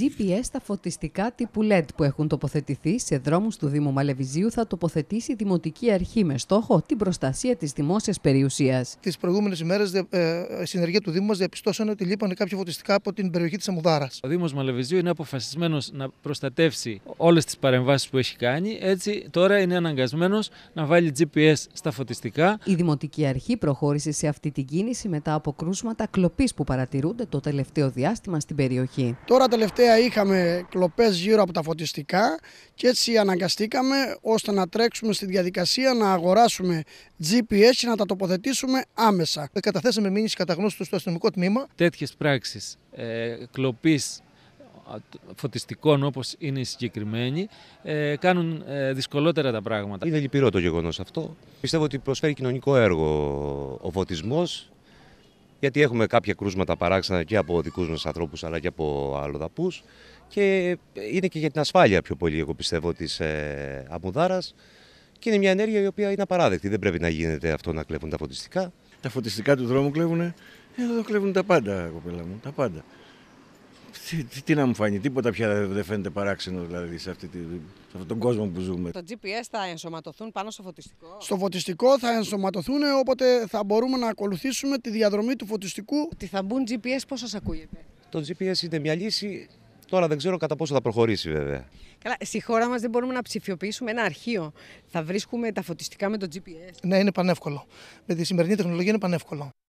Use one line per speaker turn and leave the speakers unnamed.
GPS στα φωτιστικά τύπου LED που έχουν τοποθετηθεί σε δρόμους του Δήμου Μαλεβιζίου θα τοποθετήσει η Δημοτική Αρχή με στόχο την προστασία της δημόσιας περιουσίας. Τις προηγούμενες ημέρες,
ε, ε, η συνεργεία του Δήμου μας διαπιστώσαν ότι λείπανε κάποια φωτιστικά από την περιοχή της Αμουδάρας.
Ο Δήμος Μαλεβιζίου είναι αποφασισμένος να προστατεύσει όλες τις παρεμβάσεις που έχει κάνει. Έτσι, τώρα είναι αναγκασμένος να βάλει GPS στα φωτιστικά.
Η Δημοτική Αρχή προχώρησε σε αυτή την κίνηση μετά από κρούσματα κλοπής που παρατηρούνται το τελευταίο διάστημα στην περιοχή. Τώρα
τελευταία
είχαμε κλοπές γύρω από τα φωτιστικά και έτσι αναγκαστήκαμε ώστε να τρέξουμε στη διαδικασία να αγοράσουμε GPS και να τα τοποθετήσουμε άμεσα. Ε, καταθέσαμε μήνυση καταγνώστου στο αστυνομικό τμήμα.
Τέτοιες πράξεις ε, κλοπής φωτιστικών όπως είναι οι συγκεκριμένοι ε, κάνουν ε, δυσκολότερα τα πράγματα.
Είναι λυπηρό το γεγονός αυτό. Πιστεύω ότι προσφέρει κοινωνικό έργο ο φωτισμός γιατί έχουμε κάποια κρούσματα παράξενα και από δικούς μας ανθρώπους αλλά και από άλλοδαπούς Και είναι και για την ασφάλεια πιο πολύ, εγώ πιστεύω, της ε, Και είναι μια ενέργεια η οποία είναι απαράδεκτη. Δεν πρέπει να γίνεται αυτό να κλέβουν τα φωτιστικά. Τα φωτιστικά του δρόμου κλέβουν. Ε, εδώ κλέβουν τα πάντα, κοπέλα μου. Τα πάντα. Τι, τι, τι, να μου
φάνει, τίποτα πια δεν φαίνεται παράξενο δηλαδή σε, αυτή τη, σε αυτόν τον κόσμο που ζούμε. Το
GPS θα ενσωματωθούν πάνω στο φωτιστικό.
Στο φωτιστικό θα ενσωματωθούν, οπότε θα μπορούμε να ακολουθήσουμε τη διαδρομή του φωτιστικού. Τι θα μπουν GPS, πώς σας ακούγεται.
Το GPS είναι μια λύση. Τώρα δεν ξέρω κατά πόσο θα προχωρήσει βέβαια.
Καλά, στη χώρα μας δεν μπορούμε να ψηφιοποιήσουμε ένα αρχείο. Θα βρίσκουμε τα φωτιστικά με το GPS.
Ναι, είναι πανεύκολο. Με τη σημερινή τεχνολογία είναι πανεύκολο.